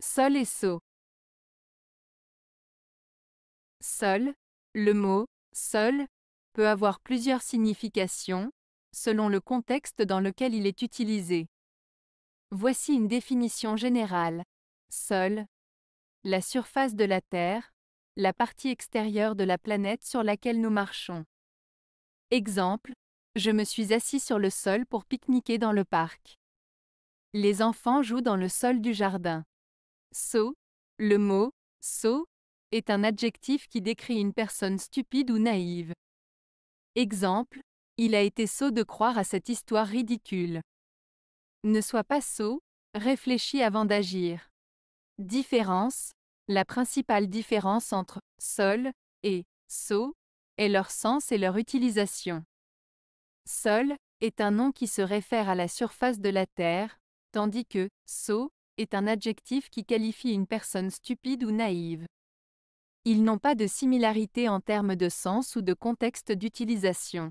Sol et saut. Sol, le mot sol peut avoir plusieurs significations, selon le contexte dans lequel il est utilisé. Voici une définition générale. Sol. La surface de la Terre, la partie extérieure de la planète sur laquelle nous marchons. Exemple, je me suis assis sur le sol pour pique-niquer dans le parc. Les enfants jouent dans le sol du jardin. Sot. Le mot sot est un adjectif qui décrit une personne stupide ou naïve. Exemple, il a été sot de croire à cette histoire ridicule. Ne sois pas sot, réfléchis avant d'agir. Différence, la principale différence entre sol » et sot est leur sens et leur utilisation. Sol est un nom qui se réfère à la surface de la Terre, tandis que sot est un adjectif qui qualifie une personne stupide ou naïve. Ils n'ont pas de similarité en termes de sens ou de contexte d'utilisation.